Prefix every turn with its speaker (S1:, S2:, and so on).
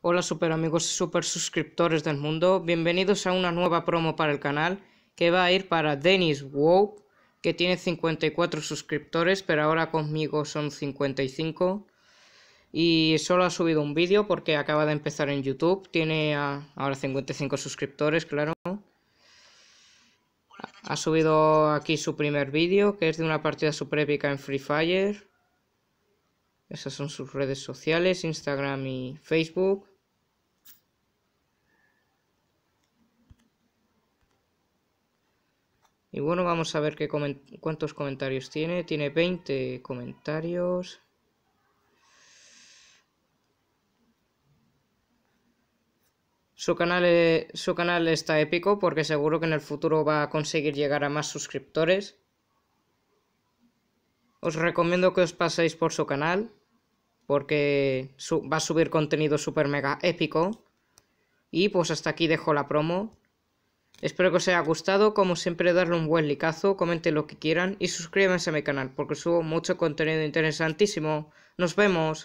S1: Hola super amigos y super suscriptores del mundo, bienvenidos a una nueva promo para el canal que va a ir para Dennis Wope que tiene 54 suscriptores pero ahora conmigo son 55 y solo ha subido un vídeo porque acaba de empezar en YouTube, tiene ahora 55 suscriptores claro. Ha subido aquí su primer vídeo que es de una partida super épica en Free Fire. Esas son sus redes sociales, Instagram y Facebook. Y bueno, vamos a ver qué cuántos comentarios tiene. Tiene 20 comentarios. Su canal, e, su canal está épico porque seguro que en el futuro va a conseguir llegar a más suscriptores. Os recomiendo que os paséis por su canal porque va a subir contenido super mega épico. Y pues hasta aquí dejo la promo. Espero que os haya gustado, como siempre darle un buen licazo, comenten lo que quieran y suscríbanse a mi canal porque subo mucho contenido interesantísimo. ¡Nos vemos!